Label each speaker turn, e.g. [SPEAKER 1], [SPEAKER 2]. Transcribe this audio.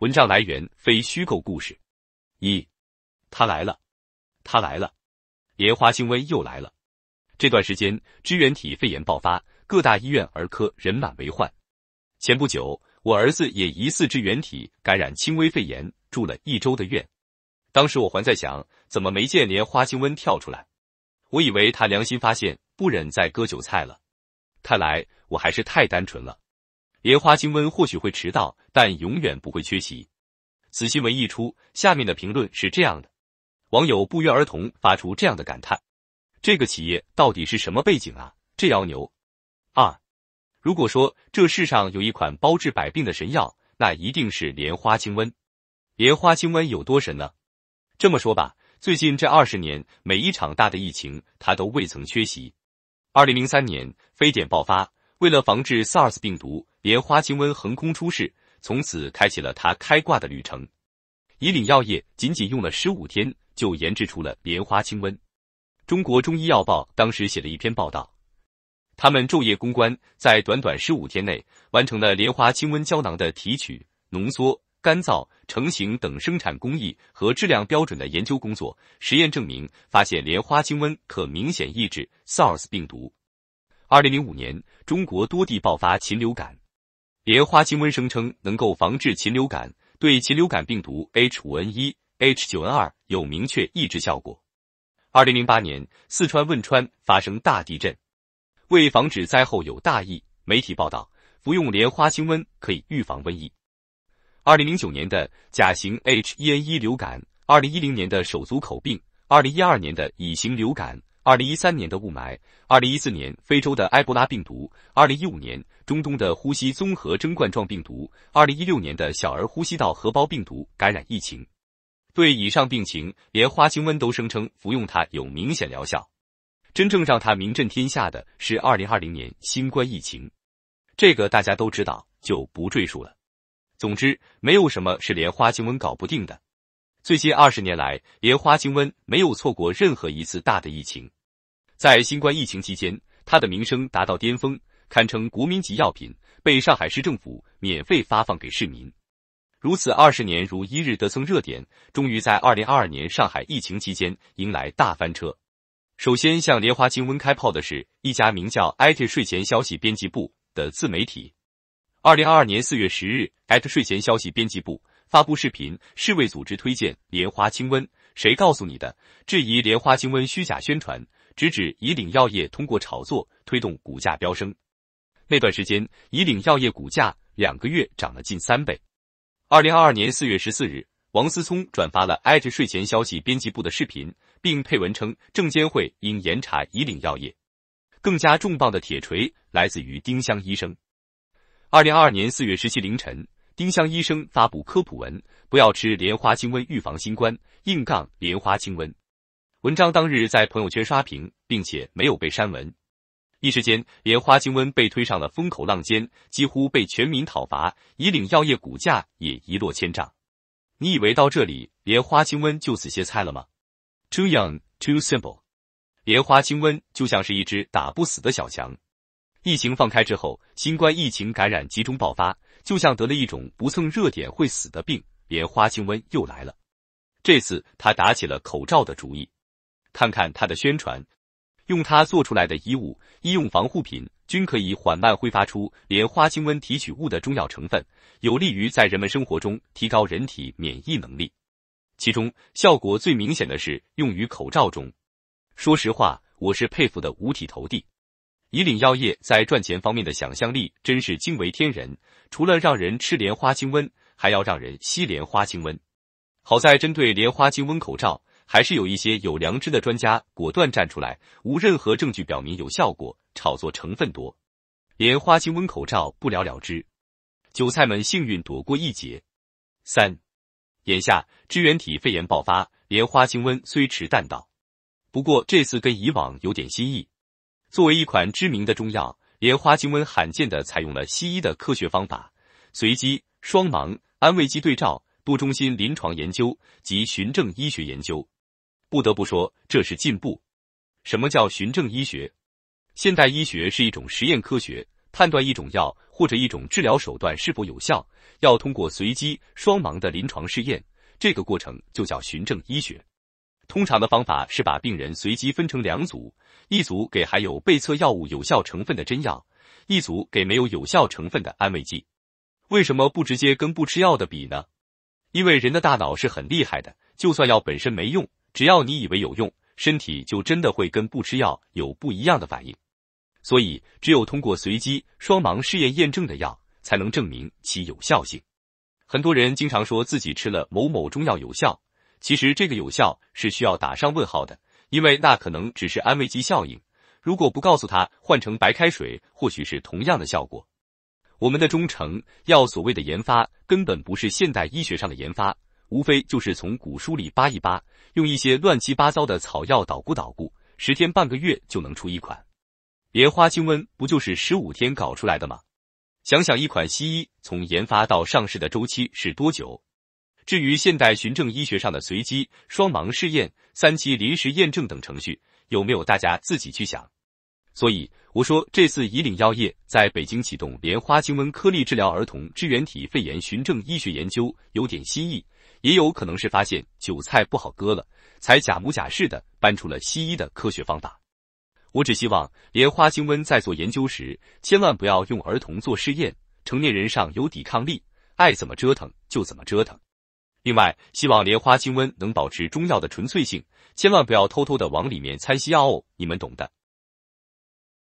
[SPEAKER 1] 文章来源非虚构故事。一，他来了，他来了，莲花清瘟又来了。这段时间，支原体肺炎爆发，各大医院儿科人满为患。前不久，我儿子也疑似支原体感染轻微肺炎，住了一周的院。当时我还在想，怎么没见莲花清瘟跳出来？我以为他良心发现，不忍再割韭菜了。看来我还是太单纯了。莲花清瘟或许会迟到，但永远不会缺席。此新闻一出，下面的评论是这样的：网友不约而同发出这样的感叹：“这个企业到底是什么背景啊？这要牛！”二，如果说这世上有一款包治百病的神药，那一定是莲花清瘟。莲花清瘟有多神呢？这么说吧，最近这二十年，每一场大的疫情，它都未曾缺席。二零零三年非典爆发，为了防治 SARS 病毒。莲花清瘟横空出世，从此开启了他开挂的旅程。以岭药业仅仅用了十五天就研制出了莲花清瘟。中国中医药报当时写了一篇报道，他们昼夜攻关，在短短十五天内完成了莲花清瘟胶囊的提取、浓缩、干燥、成型等生产工艺和质量标准的研究工作。实验证明，发现莲花清瘟可明显抑制 SARS 病毒。二零零五年，中国多地爆发禽流感。莲花清瘟声称能够防治禽流感，对禽流感病毒 H5N1、H9N2 有明确抑制效果。二零零八年四川汶川发生大地震，为防止灾后有大疫，媒体报道服用莲花清瘟可以预防瘟疫。二零零九年的甲型 H1N1 流感，二零一零年的手足口病，二零一二年的乙型流感。二零一三年的雾霾，二零一四年非洲的埃博拉病毒，二零一五年中东的呼吸综合征冠状病毒，二零一六年的小儿呼吸道合胞病毒感染疫情，对以上病情，连花清瘟都声称服用它有明显疗效。真正让它名震天下的是二零二零年新冠疫情，这个大家都知道，就不赘述了。总之，没有什么是连花清瘟搞不定的。最近二十年来，连花清瘟没有错过任何一次大的疫情。在新冠疫情期间，它的名声达到巅峰，堪称国民级药品，被上海市政府免费发放给市民。如此二十年如一日的蹭热点，终于在二零二二年上海疫情期间迎来大翻车。首先向莲花清瘟开炮的是，一家名叫艾特睡前消息编辑部的自媒体。二零二二年四月十日，艾特睡前消息编辑部发布视频：世卫组织推荐莲花清瘟，谁告诉你的？质疑莲花清瘟虚假宣传。直指以岭药业通过炒作推动股价飙升，那段时间，以岭药业股价两个月涨了近三倍。二零二二年四月十四日，王思聪转发了《挨着睡前消息》编辑部的视频，并配文称：“证监会应严查以岭药业。”更加重磅的铁锤来自于丁香医生。二零二二年四月十七凌晨，丁香医生发布科普文：“不要吃莲花清瘟预防新冠，硬杠莲花清瘟。”文章当日在朋友圈刷屏，并且没有被删文。一时间，连花清瘟被推上了风口浪尖，几乎被全民讨伐。以岭药业股价也一落千丈。你以为到这里，连花清瘟就此歇菜了吗？Too young, too simple。莲花清瘟就像是一只打不死的小强。疫情放开之后，新冠疫情感染集中爆发，就像得了一种不蹭热点会死的病，莲花清瘟又来了。这次他打起了口罩的主意。看看它的宣传，用它做出来的衣物、医用防护品均可以缓慢挥发出莲花清瘟提取物的中药成分，有利于在人们生活中提高人体免疫能力。其中效果最明显的是用于口罩中。说实话，我是佩服的五体投地。以岭药业在赚钱方面的想象力真是惊为天人，除了让人吃莲花清瘟，还要让人吸莲花清瘟。好在针对莲花清瘟口罩。还是有一些有良知的专家果断站出来，无任何证据表明有效果，炒作成分多。莲花清瘟口罩不了了之，韭菜们幸运躲过一劫。三，眼下支原体肺炎爆发，莲花清瘟虽迟但到，不过这次跟以往有点新意。作为一款知名的中药，莲花清瘟罕见的采用了西医的科学方法，随机、双盲、安慰剂对照、多中心临床研究及循证医学研究。不得不说，这是进步。什么叫循证医学？现代医学是一种实验科学，判断一种药或者一种治疗手段是否有效，要通过随机双盲的临床试验。这个过程就叫循证医学。通常的方法是把病人随机分成两组，一组给含有被测药物有效成分的真药，一组给没有有效成分的安慰剂。为什么不直接跟不吃药的比呢？因为人的大脑是很厉害的，就算药本身没用。只要你以为有用，身体就真的会跟不吃药有不一样的反应。所以，只有通过随机双盲试验验证的药，才能证明其有效性。很多人经常说自己吃了某某中药有效，其实这个有效是需要打上问号的，因为那可能只是安慰剂效应。如果不告诉他换成白开水，或许是同样的效果。我们的中成药所谓的研发，根本不是现代医学上的研发，无非就是从古书里扒一扒。用一些乱七八糟的草药捣鼓捣鼓，十天半个月就能出一款。莲花清瘟不就是十五天搞出来的吗？想想一款西医从研发到上市的周期是多久？至于现代循证医学上的随机双盲试验、三期临时验证等程序，有没有大家自己去想？所以我说，这次以岭药业在北京启动莲花清瘟颗粒治疗儿童支原体肺炎循证医学研究有点新意。也有可能是发现韭菜不好割了，才假模假式的搬出了西医的科学方法。我只希望莲花清瘟在做研究时，千万不要用儿童做试验，成年人上有抵抗力，爱怎么折腾就怎么折腾。另外，希望莲花清瘟能保持中药的纯粹性，千万不要偷偷的往里面掺西药哦，你们懂的。